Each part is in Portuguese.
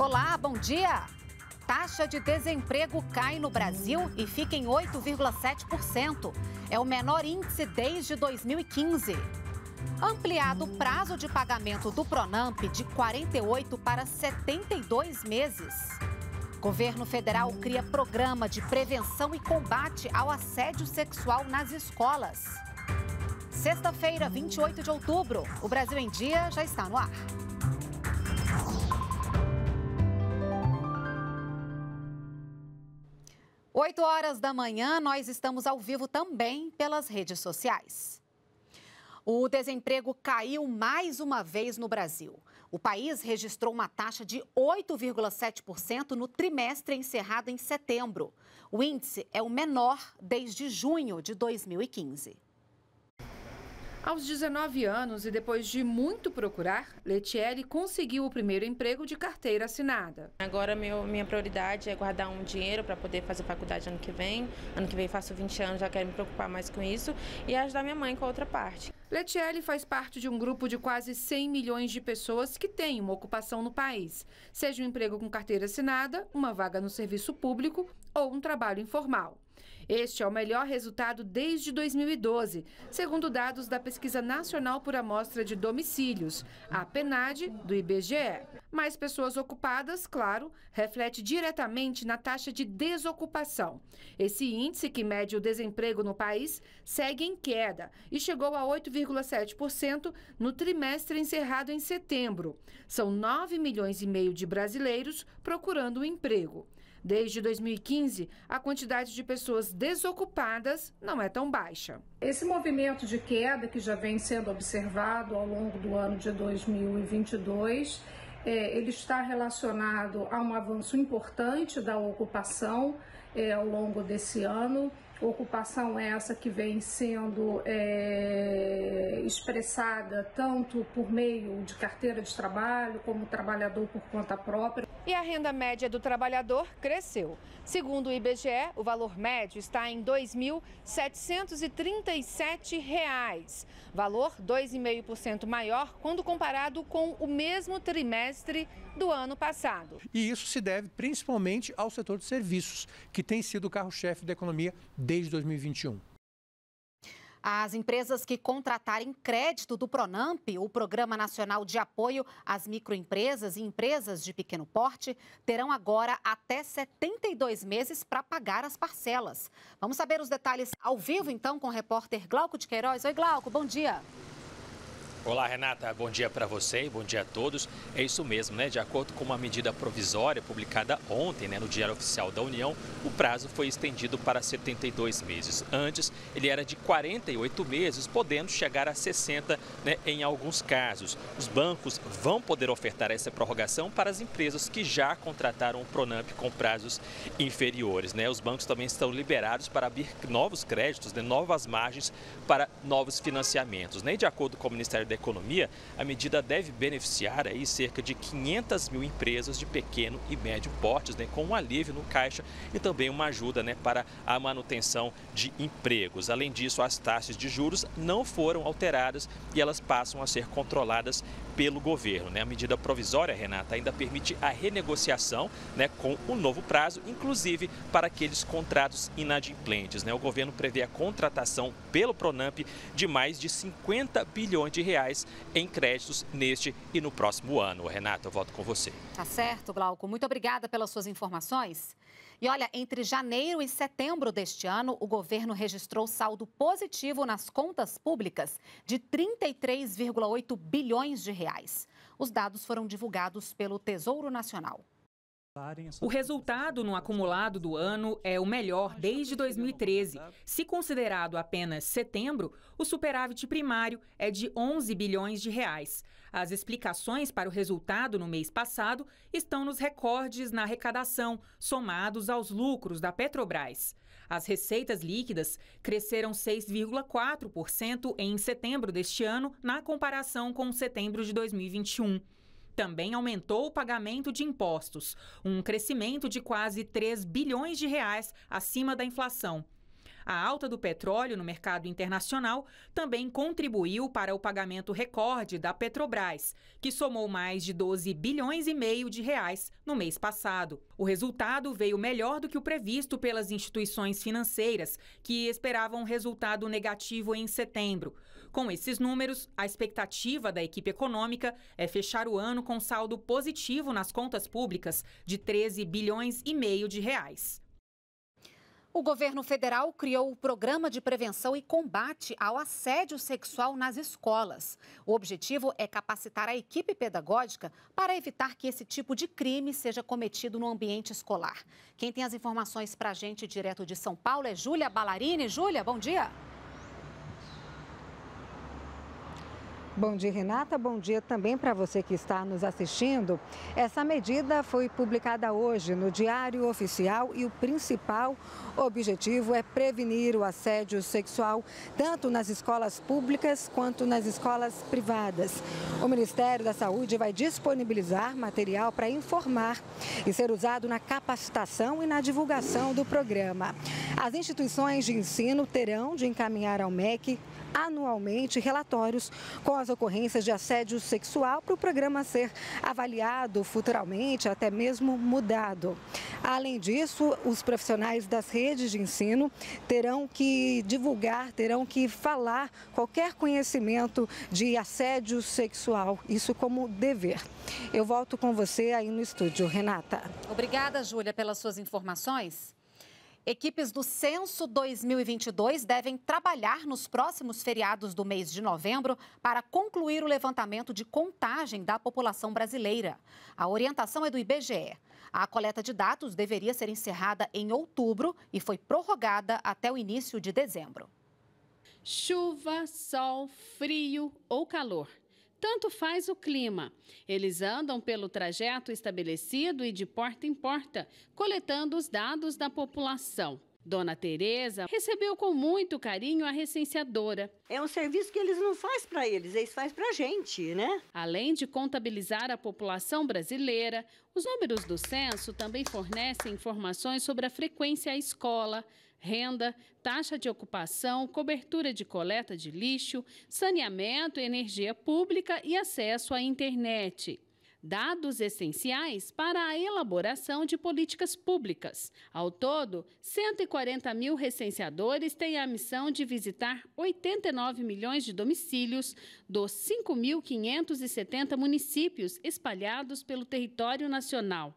Olá, bom dia! Taxa de desemprego cai no Brasil e fica em 8,7%. É o menor índice desde 2015. Ampliado o prazo de pagamento do Pronamp de 48 para 72 meses. Governo federal cria programa de prevenção e combate ao assédio sexual nas escolas. Sexta-feira, 28 de outubro, o Brasil em Dia já está no ar. 8 horas da manhã, nós estamos ao vivo também pelas redes sociais. O desemprego caiu mais uma vez no Brasil. O país registrou uma taxa de 8,7% no trimestre encerrado em setembro. O índice é o menor desde junho de 2015. Aos 19 anos e depois de muito procurar, Letieri conseguiu o primeiro emprego de carteira assinada. Agora meu, minha prioridade é guardar um dinheiro para poder fazer faculdade ano que vem. Ano que vem faço 20 anos, já quero me preocupar mais com isso e ajudar minha mãe com a outra parte. Letieri faz parte de um grupo de quase 100 milhões de pessoas que têm uma ocupação no país, seja um emprego com carteira assinada, uma vaga no serviço público ou um trabalho informal. Este é o melhor resultado desde 2012, segundo dados da Pesquisa Nacional por Amostra de Domicílios, a PNAD, do IBGE. Mais pessoas ocupadas, claro, reflete diretamente na taxa de desocupação. Esse índice, que mede o desemprego no país, segue em queda e chegou a 8,7% no trimestre encerrado em setembro. São 9 milhões e meio de brasileiros procurando um emprego. Desde 2015, a quantidade de pessoas desocupadas não é tão baixa. Esse movimento de queda que já vem sendo observado ao longo do ano de 2022 é, ele está relacionado a um avanço importante da ocupação é, ao longo desse ano ocupação é essa que vem sendo é, expressada tanto por meio de carteira de trabalho, como trabalhador por conta própria. E a renda média do trabalhador cresceu. Segundo o IBGE, o valor médio está em R$ 2.737, valor 2,5% maior quando comparado com o mesmo trimestre do ano passado. E isso se deve principalmente ao setor de serviços, que tem sido o carro-chefe da economia desde 2021. As empresas que contratarem crédito do Pronamp, o Programa Nacional de Apoio às Microempresas e Empresas de Pequeno Porte, terão agora até 72 meses para pagar as parcelas. Vamos saber os detalhes ao vivo, então, com o repórter Glauco de Queiroz. Oi, Glauco, bom dia. Olá, Renata. Bom dia para você e bom dia a todos. É isso mesmo, né? De acordo com uma medida provisória publicada ontem né, no Diário Oficial da União, o prazo foi estendido para 72 meses. Antes, ele era de 48 meses, podendo chegar a 60 né, em alguns casos. Os bancos vão poder ofertar essa prorrogação para as empresas que já contrataram o Pronamp com prazos inferiores. Né? Os bancos também estão liberados para abrir novos créditos, né, novas margens para novos financiamentos. Né? E de acordo com o Ministério da Economia, a medida deve beneficiar aí cerca de 500 mil empresas de pequeno e médio porte, né, com um alívio no caixa e também uma ajuda né, para a manutenção de empregos. Além disso, as taxas de juros não foram alteradas e elas passam a ser controladas pelo governo. Né? A medida provisória, Renata, ainda permite a renegociação né, com um novo prazo, inclusive para aqueles contratos inadimplentes. Né? O governo prevê a contratação pelo Pronamp de mais de 50 bilhões de reais reais em créditos neste e no próximo ano. Renata, eu volto com você. Tá certo, Glauco. Muito obrigada pelas suas informações. E olha, entre janeiro e setembro deste ano, o governo registrou saldo positivo nas contas públicas de 33,8 bilhões de reais. Os dados foram divulgados pelo Tesouro Nacional. O resultado no acumulado do ano é o melhor desde 2013. Se considerado apenas setembro, o superávit primário é de 11 bilhões de reais. As explicações para o resultado no mês passado estão nos recordes na arrecadação, somados aos lucros da Petrobras. As receitas líquidas cresceram 6,4% em setembro deste ano, na comparação com setembro de 2021 também aumentou o pagamento de impostos, um crescimento de quase 3 bilhões de reais acima da inflação. A alta do petróleo no mercado internacional também contribuiu para o pagamento recorde da Petrobras, que somou mais de 12 bilhões e meio de reais no mês passado. O resultado veio melhor do que o previsto pelas instituições financeiras, que esperavam resultado negativo em setembro. Com esses números, a expectativa da equipe econômica é fechar o ano com saldo positivo nas contas públicas de 13 bilhões e meio de reais. O governo federal criou o Programa de Prevenção e Combate ao Assédio Sexual nas Escolas. O objetivo é capacitar a equipe pedagógica para evitar que esse tipo de crime seja cometido no ambiente escolar. Quem tem as informações para a gente direto de São Paulo é Júlia Balarini. Júlia, bom dia. Bom dia, Renata. Bom dia também para você que está nos assistindo. Essa medida foi publicada hoje no Diário Oficial e o principal objetivo é prevenir o assédio sexual tanto nas escolas públicas quanto nas escolas privadas. O Ministério da Saúde vai disponibilizar material para informar e ser usado na capacitação e na divulgação do programa. As instituições de ensino terão de encaminhar ao MEC anualmente relatórios com as ocorrências de assédio sexual para o programa ser avaliado futuramente, até mesmo mudado. Além disso, os profissionais das redes de ensino terão que divulgar, terão que falar qualquer conhecimento de assédio sexual, isso como dever. Eu volto com você aí no estúdio, Renata. Obrigada, Júlia, pelas suas informações. Equipes do Censo 2022 devem trabalhar nos próximos feriados do mês de novembro para concluir o levantamento de contagem da população brasileira. A orientação é do IBGE. A coleta de dados deveria ser encerrada em outubro e foi prorrogada até o início de dezembro. Chuva, sol, frio ou calor tanto faz o clima. Eles andam pelo trajeto estabelecido e de porta em porta, coletando os dados da população. Dona Tereza recebeu com muito carinho a recenseadora. É um serviço que eles não faz para eles, eles faz para a gente, né? Além de contabilizar a população brasileira, os números do censo também fornecem informações sobre a frequência à escola, renda, taxa de ocupação, cobertura de coleta de lixo, saneamento, energia pública e acesso à internet dados essenciais para a elaboração de políticas públicas. Ao todo, 140 mil recenseadores têm a missão de visitar 89 milhões de domicílios dos 5.570 municípios espalhados pelo território nacional.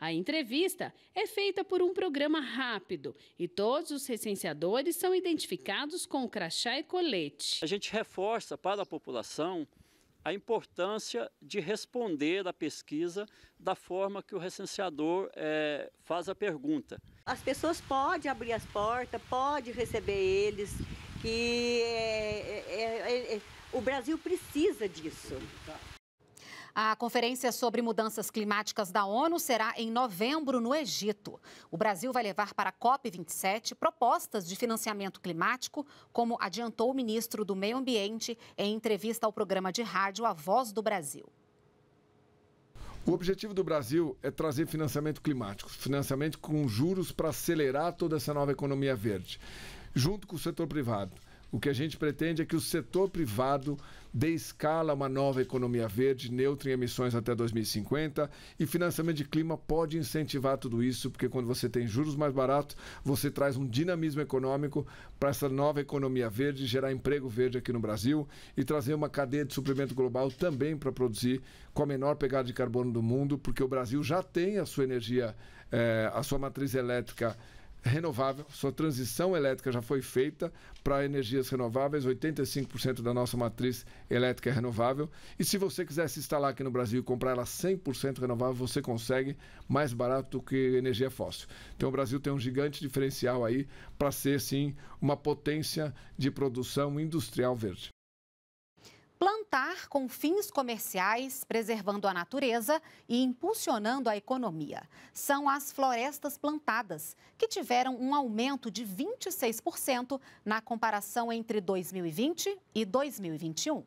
A entrevista é feita por um programa rápido e todos os recenseadores são identificados com o crachá e colete. A gente reforça para a população a importância de responder à pesquisa da forma que o recenseador é, faz a pergunta. As pessoas podem abrir as portas, pode receber eles, que é, é, o Brasil precisa disso. A conferência sobre mudanças climáticas da ONU será em novembro no Egito. O Brasil vai levar para a COP27 propostas de financiamento climático, como adiantou o ministro do Meio Ambiente em entrevista ao programa de rádio A Voz do Brasil. O objetivo do Brasil é trazer financiamento climático, financiamento com juros para acelerar toda essa nova economia verde, junto com o setor privado. O que a gente pretende é que o setor privado dê escala a uma nova economia verde, neutra em emissões até 2050, e financiamento de clima pode incentivar tudo isso, porque quando você tem juros mais baratos, você traz um dinamismo econômico para essa nova economia verde, gerar emprego verde aqui no Brasil e trazer uma cadeia de suprimento global também para produzir com a menor pegada de carbono do mundo, porque o Brasil já tem a sua energia, eh, a sua matriz elétrica é renovável, sua transição elétrica já foi feita para energias renováveis, 85% da nossa matriz elétrica é renovável. E se você quiser se instalar aqui no Brasil e comprar ela 100% renovável, você consegue mais barato do que energia fóssil. Então o Brasil tem um gigante diferencial aí para ser sim uma potência de produção industrial verde plantar com fins comerciais, preservando a natureza e impulsionando a economia. São as florestas plantadas, que tiveram um aumento de 26% na comparação entre 2020 e 2021.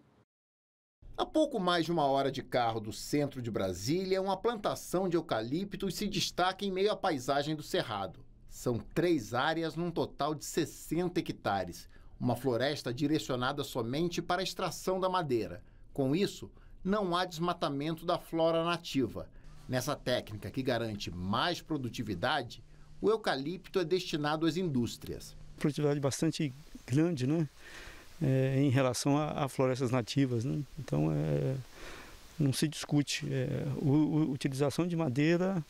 A pouco mais de uma hora de carro do centro de Brasília, uma plantação de eucaliptos se destaca em meio à paisagem do Cerrado. São três áreas num total de 60 hectares uma floresta direcionada somente para a extração da madeira. Com isso, não há desmatamento da flora nativa. Nessa técnica que garante mais produtividade, o eucalipto é destinado às indústrias. Produtividade bastante grande, né? É, em relação a, a, florestas nativas, né? Então, é, não se discute. É, o, a utilização de madeira,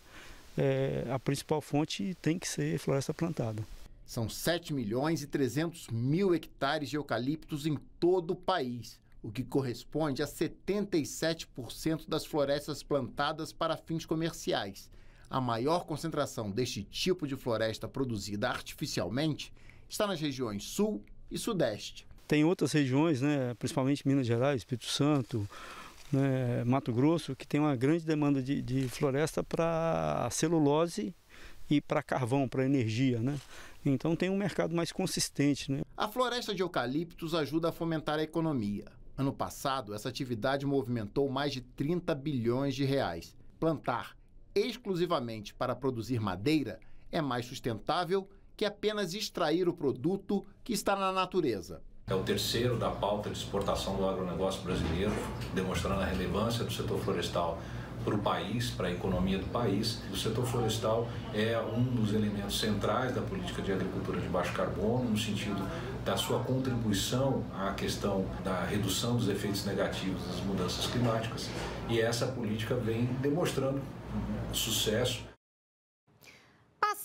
é, a principal fonte tem que ser floresta plantada. São 7 milhões e 300 mil hectares de eucaliptos em todo o país, o que corresponde a 77% das florestas plantadas para fins comerciais. A maior concentração deste tipo de floresta produzida artificialmente está nas regiões Sul e Sudeste. Tem outras regiões, né, principalmente Minas Gerais, Espírito Santo, né, Mato Grosso, que tem uma grande demanda de, de floresta para celulose e para carvão, para energia. Né? Então tem um mercado mais consistente. Né? A floresta de eucaliptos ajuda a fomentar a economia. Ano passado, essa atividade movimentou mais de 30 bilhões de reais. Plantar exclusivamente para produzir madeira é mais sustentável que apenas extrair o produto que está na natureza. É o terceiro da pauta de exportação do agronegócio brasileiro, demonstrando a relevância do setor florestal para o país, para a economia do país. O setor florestal é um dos elementos centrais da política de agricultura de baixo carbono, no sentido da sua contribuição à questão da redução dos efeitos negativos das mudanças climáticas. E essa política vem demonstrando sucesso.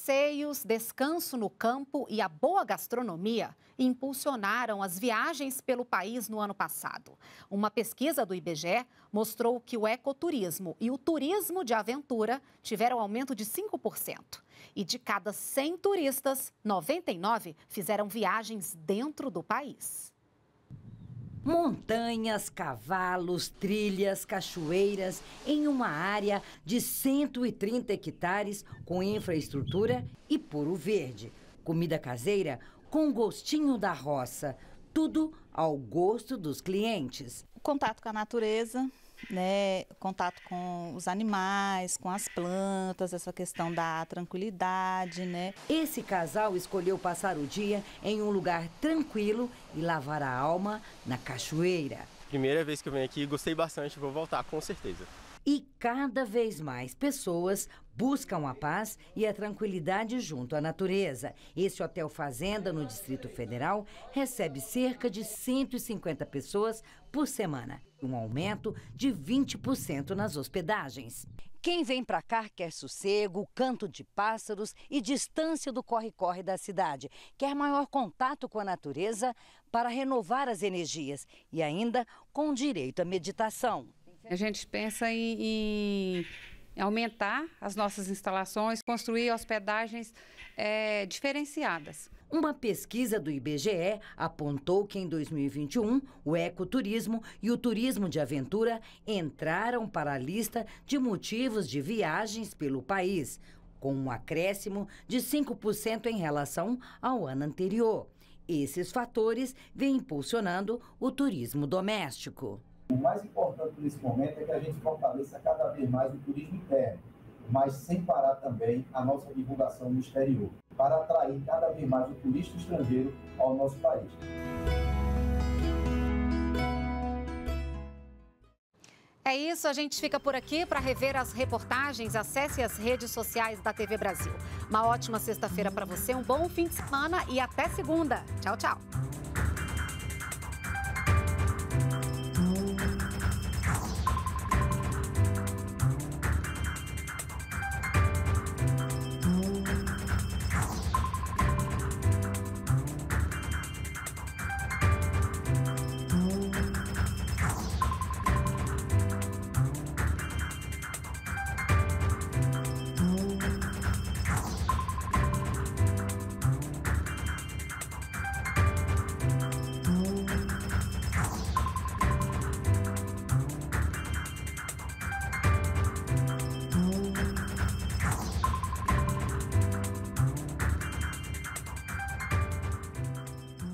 Passeios, descanso no campo e a boa gastronomia impulsionaram as viagens pelo país no ano passado. Uma pesquisa do IBGE mostrou que o ecoturismo e o turismo de aventura tiveram aumento de 5%. E de cada 100 turistas, 99 fizeram viagens dentro do país. Montanhas, cavalos, trilhas, cachoeiras, em uma área de 130 hectares com infraestrutura e puro verde. Comida caseira com gostinho da roça. Tudo ao gosto dos clientes. O contato com a natureza, né, contato com os animais, com as plantas, essa questão da tranquilidade, né? Esse casal escolheu passar o dia em um lugar tranquilo e lavar a alma na cachoeira. Primeira vez que eu venho aqui, gostei bastante, vou voltar com certeza. E cada vez mais pessoas buscam a paz e a tranquilidade junto à natureza. Esse hotel fazenda no Distrito Federal recebe cerca de 150 pessoas por semana um aumento de 20% nas hospedagens. Quem vem para cá quer sossego, canto de pássaros e distância do corre-corre da cidade. Quer maior contato com a natureza para renovar as energias e ainda com direito à meditação. A gente pensa em, em aumentar as nossas instalações, construir hospedagens é, diferenciadas uma pesquisa do IBGE apontou que em 2021 o ecoturismo e o turismo de aventura entraram para a lista de motivos de viagens pelo país, com um acréscimo de 5% em relação ao ano anterior. Esses fatores vêm impulsionando o turismo doméstico. O mais importante nesse momento é que a gente fortaleça cada vez mais o turismo interno mas sem parar também a nossa divulgação no exterior, para atrair cada vez mais o turista estrangeiro ao nosso país. É isso, a gente fica por aqui. Para rever as reportagens, acesse as redes sociais da TV Brasil. Uma ótima sexta-feira para você, um bom fim de semana e até segunda. Tchau, tchau.